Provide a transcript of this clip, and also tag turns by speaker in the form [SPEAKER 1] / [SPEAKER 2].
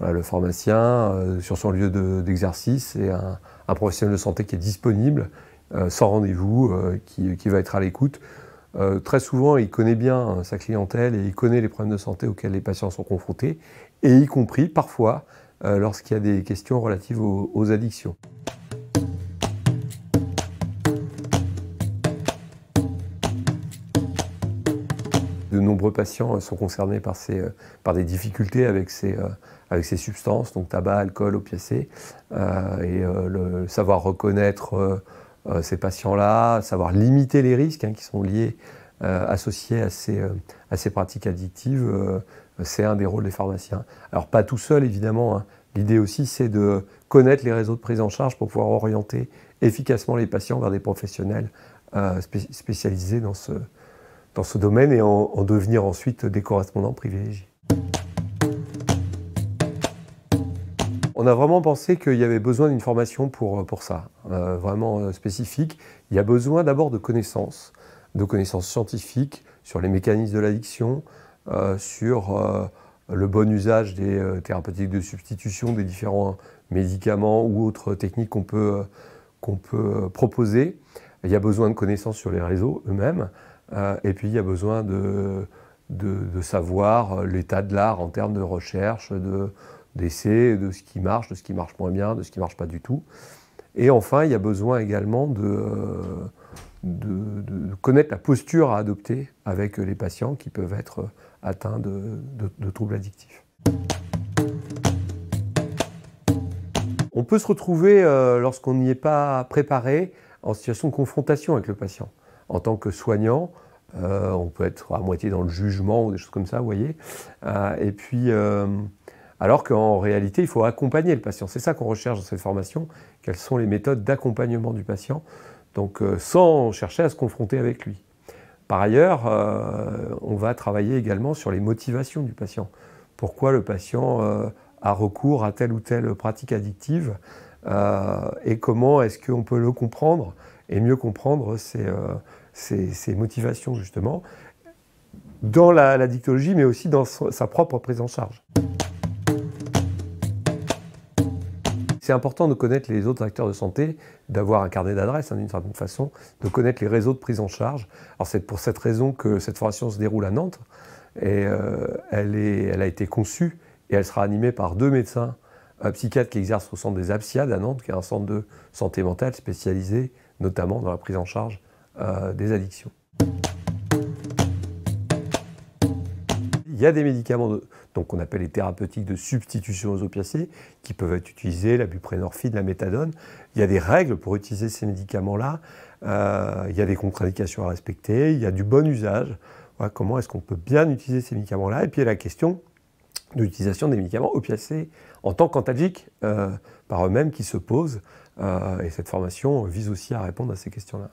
[SPEAKER 1] le pharmacien, euh, sur son lieu d'exercice, et un, professionnel de santé qui est disponible, euh, sans rendez-vous, euh, qui, va être à l'écoute. très souvent, il connaît bien sa clientèle et il connaît les problèmes de santé auxquels les patients sont confrontés, et y compris parfois lorsqu'il y a des questions relatives aux addictions. nombreux patients euh, sont concernés par, ces, euh, par des difficultés avec ces, euh, avec ces substances, donc tabac, alcool, opiacés. et le savoir reconnaître ces patients-là, savoir limiter les risques hein, qui sont liés, associés à ces, à ces pratiques addictives, c'est un des rôles des pharmaciens. Alors pas tout seul, évidemment. Hein. L'idée aussi, c'est de connaître les réseaux de prise en charge pour pouvoir orienter efficacement les patients vers des professionnels spécialisés dans ce, dans ce domaine et en, devenir ensuite des correspondants privilégiés. on a vraiment pensé qu'il y avait besoin d'une formation pour, pour ça, euh, vraiment euh, spécifique. Il y a besoin d'abord de connaissances, de connaissances scientifiques sur les mécanismes de l'addiction, euh, sur le bon usage des thérapeutiques de substitution, des différents médicaments ou autres techniques qu'on qu'on peut proposer. Il y a besoin de connaissances sur les réseaux eux-mêmes. Euh, et puis il y a besoin de, savoir euh, l'état de l'art en termes de recherche, d'essais, de, ce qui marche, de ce qui marche moins bien, de ce qui marche pas du tout. Et enfin, il y a besoin également de, euh, connaître la posture à adopter avec les patients qui peuvent être atteints de, troubles addictifs. On peut se retrouver, lorsqu'on n'y est pas préparé, en situation de confrontation avec le patient en tant que soignant, euh, on peut être à moitié dans le jugement ou des choses comme ça, vous voyez. Euh, et puis, euh, alors qu'en réalité, il faut accompagner le patient. C'est ça qu'on recherche dans cette formation. Quelles sont les méthodes d'accompagnement du patient Donc, sans chercher à se confronter avec lui. Par ailleurs, on va travailler également sur les motivations du patient. Pourquoi le patient a recours à telle ou telle pratique addictive et comment est-ce qu'on peut le comprendre et mieux comprendre ses ses, motivations justement dans la, dictologie, mais aussi dans sa propre prise en charge. C'est important de connaître les autres acteurs de santé, d'avoir un carnet d'adresse hein, d'une certaine façon, de connaître les réseaux de prise en charge. Alors c'est pour cette raison que cette formation se déroule à Nantes et euh, elle, est, elle a été conçue et elle sera animée par deux médecins, un psychiatre qui exerce au centre des Absiades à Nantes, qui est un centre de santé mentale spécialisé notamment dans la prise en charge euh, des addictions. Il y a des médicaments donc qu'on appelle les thérapeutiques de substitution aux opiacés qui peuvent être utilisés, la buprénorphine, la méthadone. Il y a des règles pour utiliser ces médicaments-là. Euh, il y a des contre-indications à respecter. Il y a du bon usage. comment est-ce qu'on peut bien utiliser ces médicaments-là Et puis il y a la question de l'utilisation des médicaments opiacés en tant qu'antalgiques euh, par eux-mêmes qui se posent. et cette formation vise aussi à répondre à ces questions-là.